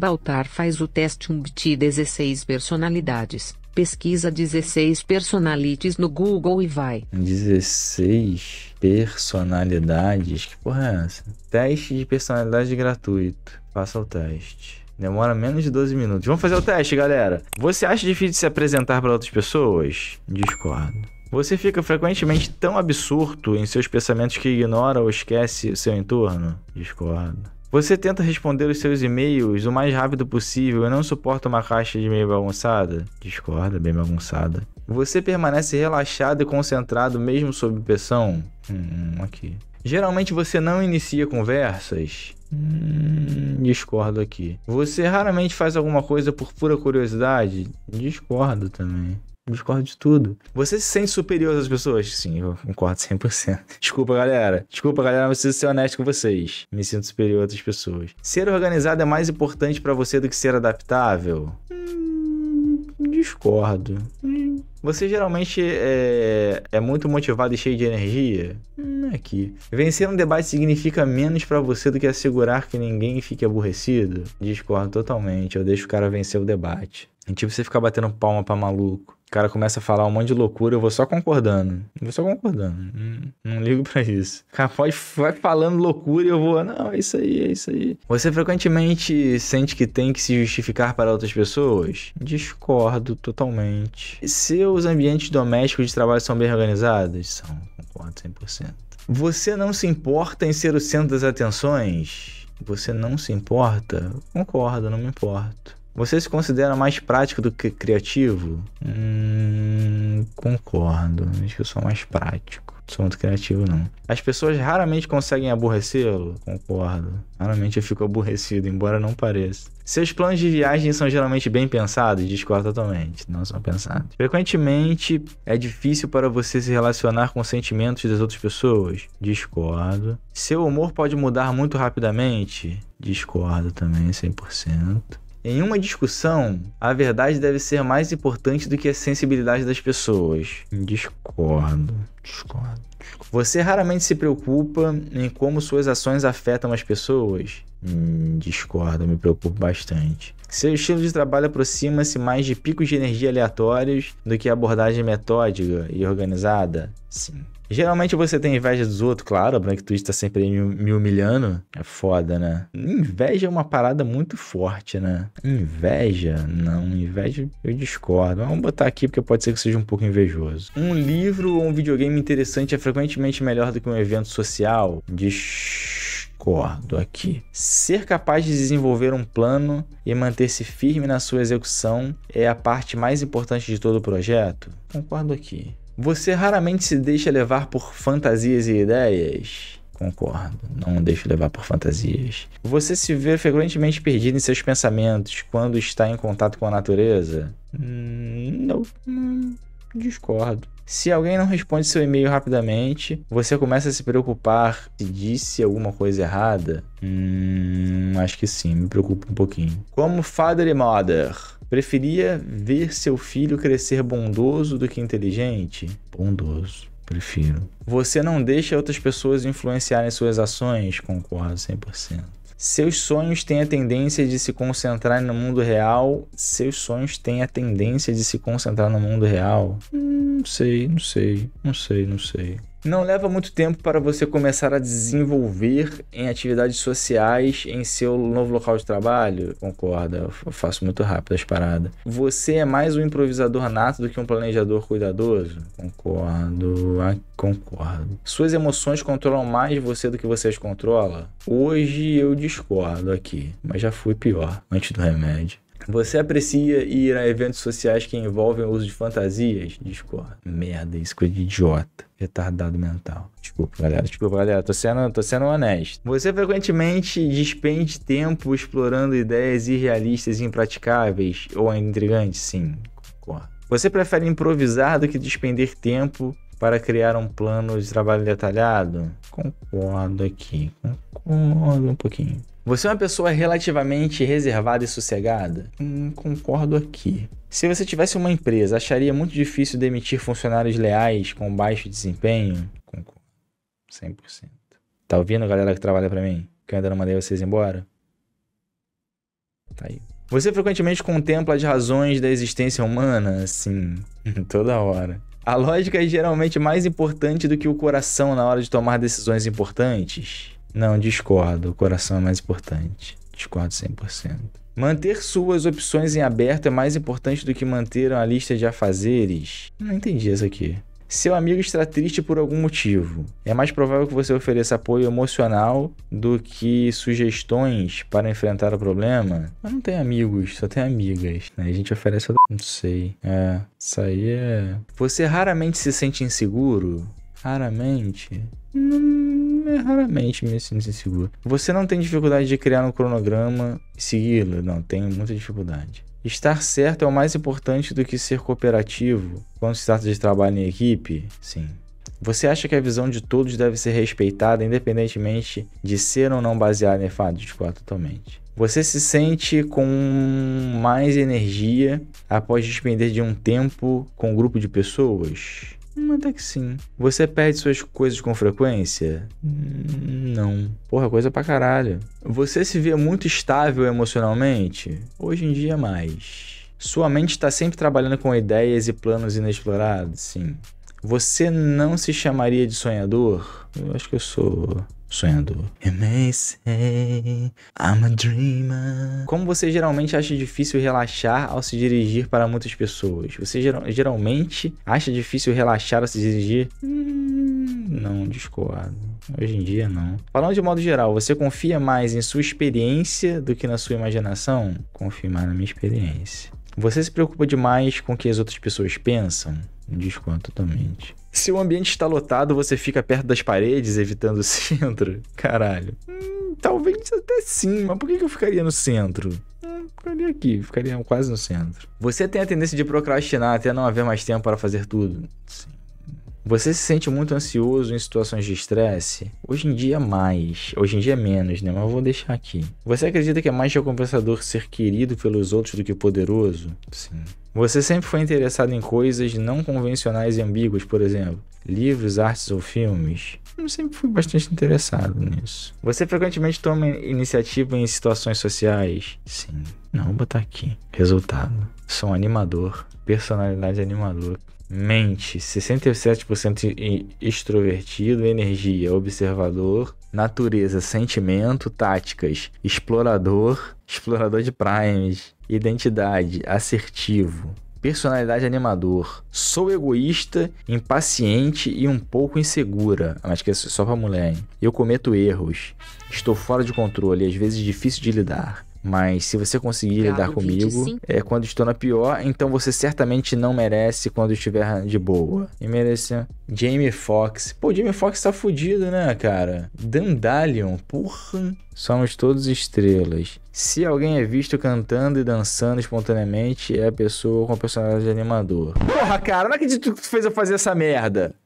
Baltar faz o teste UMBTI 16 personalidades, pesquisa 16 personalities no Google e vai. 16 personalidades? Que porra é essa? Teste de personalidade gratuito. Faça o teste. Demora menos de 12 minutos. Vamos fazer o teste, galera. Você acha difícil se apresentar para outras pessoas? Discordo. Você fica frequentemente tão absurdo em seus pensamentos que ignora ou esquece seu entorno? Discordo. Você tenta responder os seus e-mails o mais rápido possível e não suporta uma caixa de e-mail bagunçada? Discorda, bem bagunçada. Você permanece relaxado e concentrado mesmo sob pressão? Hum, hum, aqui. Geralmente você não inicia conversas? Hum, discordo aqui. Você raramente faz alguma coisa por pura curiosidade? Discordo também discordo de tudo. Você se sente superior às pessoas? Sim, eu concordo 100%. Desculpa, galera. Desculpa, galera, mas preciso ser honesto com vocês. Me sinto superior a outras pessoas. Ser organizado é mais importante para você do que ser adaptável? Hum, discordo. Hum. Você geralmente é, é, muito motivado e cheio de energia? Hum, aqui. Vencer um debate significa menos para você do que assegurar que ninguém fique aborrecido? Discordo totalmente. Eu deixo o cara vencer o debate. É tipo você ficar batendo palma pra maluco. O cara começa a falar um monte de loucura, eu vou só concordando. Eu vou só concordando. Não, não ligo para isso. O cara pode, vai falando loucura e eu vou, não, é isso aí, é isso aí. Você frequentemente sente que tem que se justificar para outras pessoas? Discordo totalmente. Seus ambientes domésticos de trabalho são bem organizados? São, concordo 100%. Você não se importa em ser o centro das atenções? Você não se importa? Concordo, não me importo. Você se considera mais prático do que criativo? Hum, concordo. Acho que eu sou mais prático. Não sou muito criativo, não. As pessoas raramente conseguem aborrecê-lo? Concordo. Raramente eu fico aborrecido, embora não pareça. Seus planos de viagem são geralmente bem pensados? Discordo totalmente. Não são pensados. Frequentemente é difícil para você se relacionar com sentimentos das outras pessoas? Discordo. Seu humor pode mudar muito rapidamente? Discordo também, 100%. Em uma discussão, a verdade deve ser mais importante do que a sensibilidade das pessoas. Discordo, discordo. Você raramente se preocupa em como suas ações afetam as pessoas. Hum, discordo, me preocupo bastante. Seu estilo de trabalho aproxima-se mais de picos de energia aleatórios do que abordagem metódica e organizada? Sim. Geralmente você tem inveja dos outros, claro, a né, branquitude tá sempre me humilhando. É foda, né? Inveja é uma parada muito forte, né? Inveja? Não, inveja eu discordo. Vamos botar aqui porque pode ser que seja um pouco invejoso. Um livro ou um videogame interessante é frequentemente melhor do que um evento social? Diz. Concordo aqui. Ser capaz de desenvolver um plano e manter-se firme na sua execução é a parte mais importante de todo o projeto? Concordo aqui. Você raramente se deixa levar por fantasias e ideias? Concordo, não deixo levar por fantasias. Você se vê frequentemente perdido em seus pensamentos quando está em contato com a natureza? Hum, não, hum, discordo. Se alguém não responde seu e-mail rapidamente, você começa a se preocupar se disse alguma coisa errada? Hum, acho que sim, me preocupa um pouquinho. Como father e mother, preferia ver seu filho crescer bondoso do que inteligente? Bondoso. Prefiro. Você não deixa outras pessoas influenciarem suas ações? Concordo 100%. Seus sonhos têm a tendência de se concentrar no mundo real. Seus sonhos têm a tendência de se concentrar no mundo real. Hum, não sei, não sei, não sei, não sei. Não leva muito tempo para você começar a desenvolver em atividades sociais em seu novo local de trabalho. Concorda? Eu faço muito rápido as paradas. Você é mais um improvisador nato do que um planejador cuidadoso? Concordo. Ah, concordo. Suas emoções controlam mais você do que você as controla? Hoje eu discordo aqui, mas já fui pior antes do remédio. Você aprecia ir a eventos sociais que envolvem o uso de fantasias? Discorda. Merda, isso é coisa de idiota. Retardado mental. Desculpa, galera. Desculpa, galera. Tô sendo, tô sendo honesto. Você frequentemente despende tempo explorando ideias irrealistas e impraticáveis ou intrigantes? Sim, concordo. Você prefere improvisar do que despender tempo para criar um plano de trabalho detalhado? Concordo aqui, concordo um pouquinho. Você é uma pessoa relativamente reservada e sossegada? Hum, concordo aqui. Se você tivesse uma empresa, acharia muito difícil demitir funcionários leais com baixo desempenho? Concordo. 100%. Tá ouvindo, galera que trabalha para mim? Que eu ainda não mandei vocês embora? Tá aí. Você frequentemente contempla as razões da existência humana? Sim, toda hora. A lógica é geralmente mais importante do que o coração na hora de tomar decisões importantes. Não, discordo. O coração é mais importante. Discordo 100%. Manter suas opções em aberto é mais importante do que manter uma lista de afazeres. Não entendi isso aqui. Seu amigo está triste por algum motivo. É mais provável que você ofereça apoio emocional do que sugestões para enfrentar o problema. Mas não tem amigos, só tem amigas. Né? A gente oferece. Não sei. É, isso aí é. Você raramente se sente inseguro? Raramente? Não hum, é raramente me sinto inseguro. Você não tem dificuldade de criar um cronograma e segui-lo? Não, tenho muita dificuldade. Estar certo é o mais importante do que ser cooperativo quando se trata de trabalho em equipe? Sim. Você acha que a visão de todos deve ser respeitada, independentemente de ser ou não baseada em fatos? Claro, totalmente. Você se sente com mais energia após despender de um tempo com um grupo de pessoas? Hum, até que sim. Você perde suas coisas com frequência? Hum, não. Porra, coisa pra caralho. Você se vê muito estável emocionalmente? Hoje em dia, mais. Sua mente está sempre trabalhando com ideias e planos inexplorados? Sim. Você não se chamaria de sonhador? Eu acho que eu sou sonhador. You may say I'm a dreamer. Como você geralmente acha difícil relaxar ao se dirigir para muitas pessoas? Você geral, geralmente acha difícil relaxar ao se dirigir? Hum, não, discordo. Hoje em dia, não. Falando de modo geral, você confia mais em sua experiência do que na sua imaginação? Confio mais na minha experiência. Você se preocupa demais com o que as outras pessoas pensam? Desconto totalmente. Se o ambiente está lotado, você fica perto das paredes, evitando o centro? Caralho. Hum, talvez até sim, mas por que eu ficaria no centro? Hum, ficaria aqui, ficaria quase no centro. Você tem a tendência de procrastinar até não haver mais tempo para fazer tudo? Sim. Você se sente muito ansioso em situações de estresse? Hoje em dia mais, hoje em dia menos, né? Mas eu vou deixar aqui. Você acredita que é mais recompensador ser querido pelos outros do que poderoso? Sim. Você sempre foi interessado em coisas não convencionais e ambíguas, por exemplo, livros, artes ou filmes? Eu sempre fui bastante interessado nisso. Você frequentemente toma iniciativa em situações sociais? Sim. Não, vou botar aqui. Resultado: sou um animador, personalidade animadora. Mente, 67% extrovertido, energia, observador, natureza, sentimento, táticas, explorador, explorador de primes, identidade, assertivo, personalidade animador. Sou egoísta, impaciente e um pouco insegura. Ah, mas que é só pra mulher, hein? Eu cometo erros. Estou fora de controle, e às vezes difícil de lidar. Mas se você conseguir lidar comigo, 25. é quando estou na pior, então você certamente não merece quando estiver de boa. E merecia. Jamie Foxx. Pô, Jamie Foxx tá fudido, né, cara? Dandalion, porra. Somos todos estrelas. Se alguém é visto cantando e dançando espontaneamente, é a pessoa com personagem de animador. Porra, cara, não acredito que tu fez eu fazer essa merda.